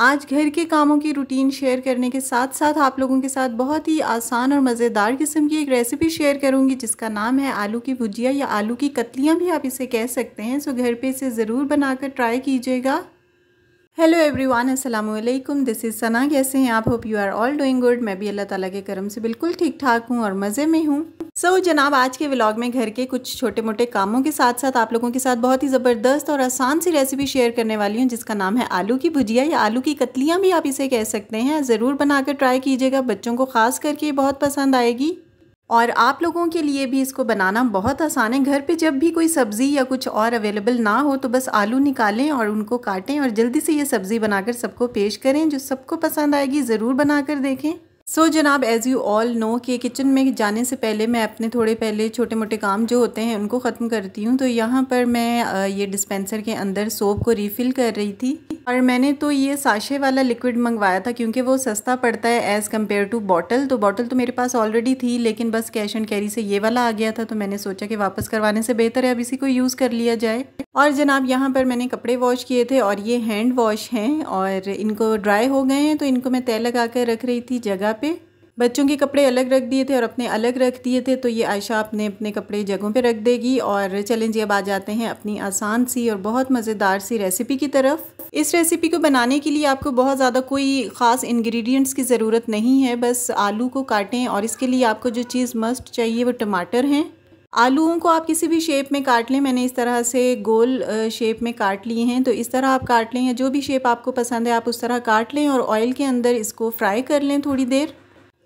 आज घर के कामों की रूटीन शेयर करने के साथ साथ आप लोगों के साथ बहुत ही आसान और मज़ेदार किस्म की एक रेसिपी शेयर करूंगी जिसका नाम है आलू की भुजिया या आलू की कतलियाँ भी आप इसे कह सकते हैं सो घर पे इसे ज़रूर बनाकर ट्राई कीजिएगा हेलो एवरीवन अस्सलाम वालेकुम दिस इज़ सना कैसे हैं आप hope you are all doing good मैं भी अल्लाह ताला के करम से बिल्कुल ठीक ठाक हूँ और मज़े में हूँ सो so, जनाब आज के व्लॉग में घर के कुछ छोटे मोटे कामों के साथ साथ आप लोगों के साथ बहुत ही ज़बरदस्त और आसान सी रेसिपी शेयर करने वाली हूँ जिसका नाम है आलू की भुजिया या आलू की कतलियाँ भी आप इसे कह सकते हैं ज़रूर बनाकर ट्राई कीजिएगा बच्चों को ख़ास करके बहुत पसंद आएगी और आप लोगों के लिए भी इसको बनाना बहुत आसान है घर पे जब भी कोई सब्ज़ी या कुछ और अवेलेबल ना हो तो बस आलू निकालें और उनको काटें और जल्दी से ये सब्ज़ी बनाकर सबको पेश करें जो सबको पसंद आएगी ज़रूर बनाकर देखें सो so, जनाब एज़ यू ऑल नो कि किचन में जाने से पहले मैं अपने थोड़े पहले छोटे मोटे काम जो होते हैं उनको ख़त्म करती हूँ तो यहाँ पर मैं ये डिस्पेंसर के अंदर सोप को रिफ़िल कर रही थी और मैंने तो ये साशे वाला लिक्विड मंगवाया था क्योंकि वो सस्ता पड़ता है एज़ कम्पेयर टू बॉटल तो बॉटल तो मेरे पास ऑलरेडी थी लेकिन बस कैश एंड कैरी से ये वाला आ गया था तो मैंने सोचा कि वापस करवाने से बेहतर है अब इसी को यूज़ कर लिया जाए और जनाब यहाँ पर मैंने कपड़े वॉश किए थे और ये हैंड वॉश हैं और इनको ड्राई हो गए हैं तो इनको मैं तय लगा कर रख रही थी जगह पर बच्चों के कपड़े अलग रख दिए थे और अपने अलग रख दिए थे तो ये आयशा अपने अपने कपड़े जगहों पे रख देगी और चलें जी अब आ जाते हैं अपनी आसान सी और बहुत मज़ेदार सी रेसिपी की तरफ इस रेसिपी को बनाने के लिए आपको बहुत ज़्यादा कोई ख़ास इन्ग्रीडियंट्स की ज़रूरत नहीं है बस आलू को काटें और इसके लिए आपको जो चीज़ मस्ट चाहिए वो टमाटर हैं आलूओं को आप किसी भी शेप में काट लें मैंने इस तरह से गोल शेप में काट लिए हैं तो इस तरह आप काट लें या जो भी शेप आपको पसंद है आप उस तरह काट लें और ऑयल के अंदर इसको फ्राई कर लें थोड़ी देर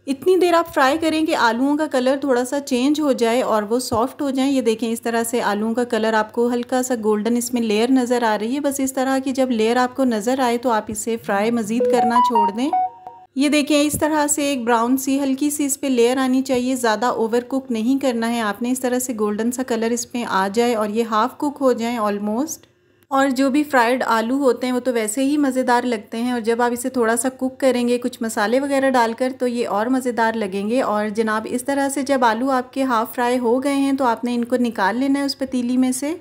इतनी देर आप फ्राई करें कि आलूओं का कलर थोड़ा सा चेंज हो जाए और वो सॉफ्ट हो जाए ये देखें इस तरह से आलूओं का कलर आपको हल्का सा गोल्डन इसमें लेयर नज़र आ रही है बस इस तरह की जब लेयर आपको नज़र आए तो आप इसे फ्राई मज़ीद करना छोड़ दें ये देखें इस तरह से एक ब्राउन सी हल्की सी इस पर लेयर आनी चाहिए ज़्यादा ओवर कुक नहीं करना है आपने इस तरह से गोल्डन सा कलर इसमें आ जाए और ये हाफ़ कुक हो जाए ऑलमोस्ट और जो भी फ्राइड आलू होते हैं वो तो वैसे ही मज़ेदार लगते हैं और जब आप इसे थोड़ा सा कुक करेंगे कुछ मसाले वगैरह डालकर तो ये और मज़ेदार लगेंगे और जनाब इस तरह से जब आलू आपके हाफ़ फ्राई हो गए हैं तो आपने इनको निकाल लेना है उस पतीली में से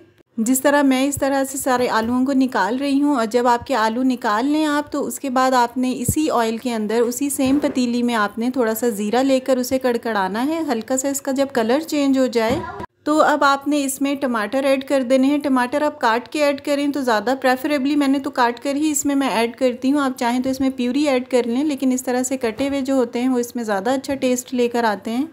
जिस तरह मैं इस तरह से सारे आलूओं को निकाल रही हूँ और जब आपके आलू निकाल लें आप तो उसके बाद आपने इसी ऑयल के अंदर उसी सेम पतीली में आपने थोड़ा सा ज़ीरा लेकर उसे कड़कड़ाना है हल्का सा इसका जब कलर चेंज हो जाए तो अब आपने इसमें टमाटर ऐड कर देने हैं टमाटर आप काट के ऐड करें तो ज़्यादा प्रेफरेबली मैंने तो काट कर ही इसमें मैं ऐड करती हूँ आप चाहें तो इसमें प्यूरी ऐड कर लें लेकिन इस तरह से कटे हुए जो होते हैं वो इसमें ज़्यादा अच्छा टेस्ट लेकर आते हैं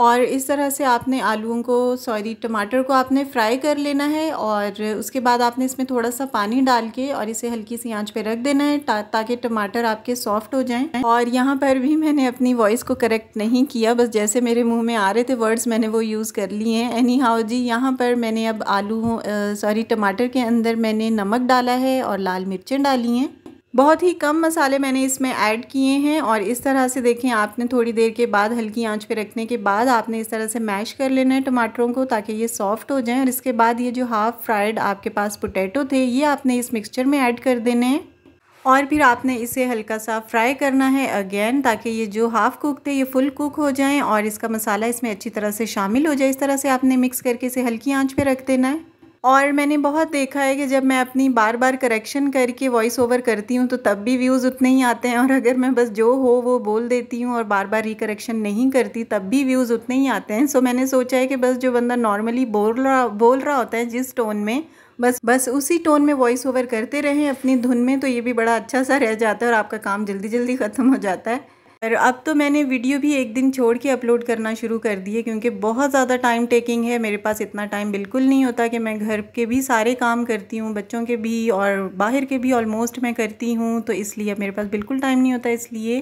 और इस तरह से आपने आलूओं को सॉरी टमाटर को आपने फ्राई कर लेना है और उसके बाद आपने इसमें थोड़ा सा पानी डाल के और इसे हल्की सी आंच पे रख देना है ता, ताकि टमाटर आपके सॉफ्ट हो जाएं और यहाँ पर भी मैंने अपनी वॉइस को करेक्ट नहीं किया बस जैसे मेरे मुंह में आ रहे थे वर्ड्स मैंने वो यूज़ कर लिए हैं एनी हाउ जी यहाँ पर मैंने अब आलू सॉरी टमाटर के अंदर मैंने नमक डाला है और लाल मिर्चें डाली हैं बहुत ही कम मसाले मैंने इसमें ऐड किए हैं और इस तरह से देखें आपने थोड़ी देर के बाद हल्की आंच पे रखने के बाद आपने इस तरह से मैश कर लेना है टमाटरों को ताकि ये सॉफ्ट हो जाएं और इसके बाद ये जो हाफ़ फ्राइड आपके पास पोटैटो थे ये आपने इस मिक्सचर में ऐड कर देने हैं और फिर आपने इसे हल्का सा फ्राई करना है अगेन ताकि ये जो हाफ़ कुक थे ये फुल कुक हो जाएँ और इसका मसाला इसमें अच्छी तरह से शामिल हो जाए इस तरह से आपने मिक्स करके इसे हल्की आँच पर रख देना है और मैंने बहुत देखा है कि जब मैं अपनी बार बार करेक्शन करके वॉइस ओवर करती हूँ तो तब भी व्यूज़ उतने ही आते हैं और अगर मैं बस जो हो वो बोल देती हूँ और बार बार रिकरेक्शन नहीं करती तब भी व्यूज़ उतने ही आते हैं सो मैंने सोचा है कि बस जो बंदा नॉर्मली बोल रहा बोल रहा होता है जिस टोन में बस बस उसी टोन में वॉइस ओवर करते रहें अपनी धुन में तो ये भी बड़ा अच्छा सा रह जाता है और आपका काम जल्दी जल्दी ख़त्म हो जाता है पर अब तो मैंने वीडियो भी एक दिन छोड़ के अपलोड करना शुरू कर दी है क्योंकि बहुत ज़्यादा टाइम टेकिंग है मेरे पास इतना टाइम बिल्कुल नहीं होता कि मैं घर के भी सारे काम करती हूँ बच्चों के भी और बाहर के भी ऑलमोस्ट मैं करती हूँ तो इसलिए अब मेरे पास बिल्कुल टाइम नहीं होता इसलिए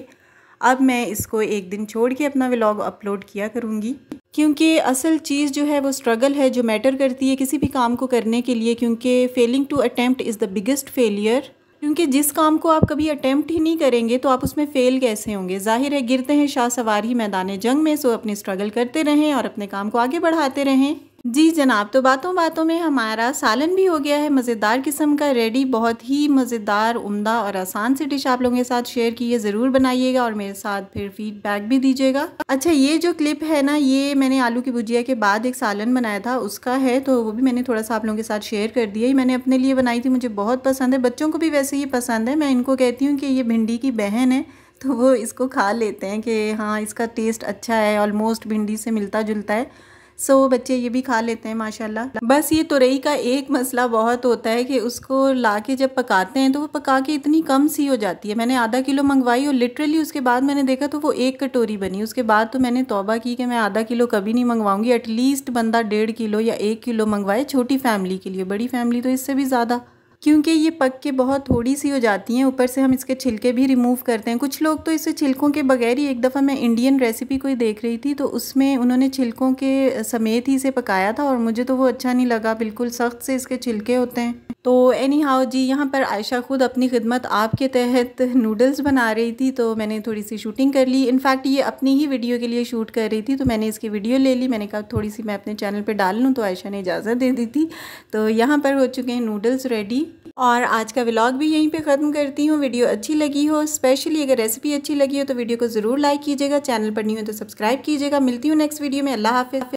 अब मैं इसको एक दिन छोड़ के अपना व्लॉग अपलोड किया करूँगी क्योंकि असल चीज़ जो है वो स्ट्रगल है जो मैटर करती है किसी भी काम को करने के लिए क्योंकि failing to attempt is the biggest failure क्योंकि जिस काम को आप कभी अटैम्प्ट ही नहीं करेंगे तो आप उसमें फ़ेल कैसे होंगे जाहिर है गिरते हैं शाह सवार ही मैदान जंग में सो अपनी स्ट्रगल करते रहें और अपने काम को आगे बढ़ाते रहें जी जनाब तो बातों बातों में हमारा सालन भी हो गया है मज़ेदार किस्म का रेडी बहुत ही मज़ेदार उम्दा और आसान सी डिश आप लोगों के साथ शेयर की है ज़रूर बनाइएगा और मेरे साथ फिर फीडबैक भी दीजिएगा अच्छा ये जो क्लिप है ना ये मैंने आलू की भुजिया के बाद एक सालन बनाया था उसका है तो वो भी मैंने थोड़ा सा आप लोगों के साथ शेयर कर दिया ये मैंने अपने लिए बनाई थी मुझे बहुत पसंद है बच्चों को भी वैसे ही पसंद है मैं इनको कहती हूँ कि ये भिंडी की बहन है तो वो इसको खा लेते हैं कि हाँ इसका टेस्ट अच्छा है ऑलमोस्ट भिंडी से मिलता जुलता है सो बच्चे ये भी खा लेते हैं माशाल्लाह बस ये तुरई का एक मसला बहुत होता है कि उसको ला के जब पकाते हैं तो वो पका के इतनी कम सी हो जाती है मैंने आधा किलो मंगवाई और लिटरली उसके बाद मैंने देखा तो वो एक कटोरी बनी उसके बाद तो मैंने तोबा की कि मैं आधा किलो कभी नहीं मंगवाऊंगी एटलीस्ट बंदा डेढ़ किलो या एक किलो मंगवाए छोटी फैमिली के लिए बड़ी फैमिली तो इससे भी ज़्यादा क्योंकि ये पक के बहुत थोड़ी सी हो जाती हैं ऊपर से हम इसके छिलके भी रिमूव करते हैं कुछ लोग तो इसे छिलकों के बगैर ही एक दफ़ा मैं इंडियन रेसिपी कोई देख रही थी तो उसमें उन्होंने छिलकों के समेत ही इसे पकाया था और मुझे तो वो अच्छा नहीं लगा बिल्कुल सख्त से इसके छिलके होते हैं तो एनी हाउ जी यहाँ पर आयशा ख़ुद अपनी खिदमत आपके तहत नूडल्स बना रही थी तो मैंने थोड़ी सी शूटिंग कर ली इनफैक्ट ये अपनी ही वीडियो के लिए शूट कर रही थी तो मैंने इसकी वीडियो ले ली मैंने कहा थोड़ी सी मैं अपने चैनल पे डाल लूँ तो आयशा ने इजाज़त दे दी थी तो यहाँ पर हो चुके हैं नूडल्स रेडी और आज का व्लॉग भी यहीं पे ख़त्म करती हूँ वीडियो अच्छी लगी हो स्पेशली अगर रेसिपी अच्छी लगी हो तो वीडियो को ज़रूर लाइक कीजिएगा चैनल पर नहीं हो तो सब्सक्राइब कीजिएगा मिलती हूँ नेक्स्ट वीडियो में अल्लाह हाफिज़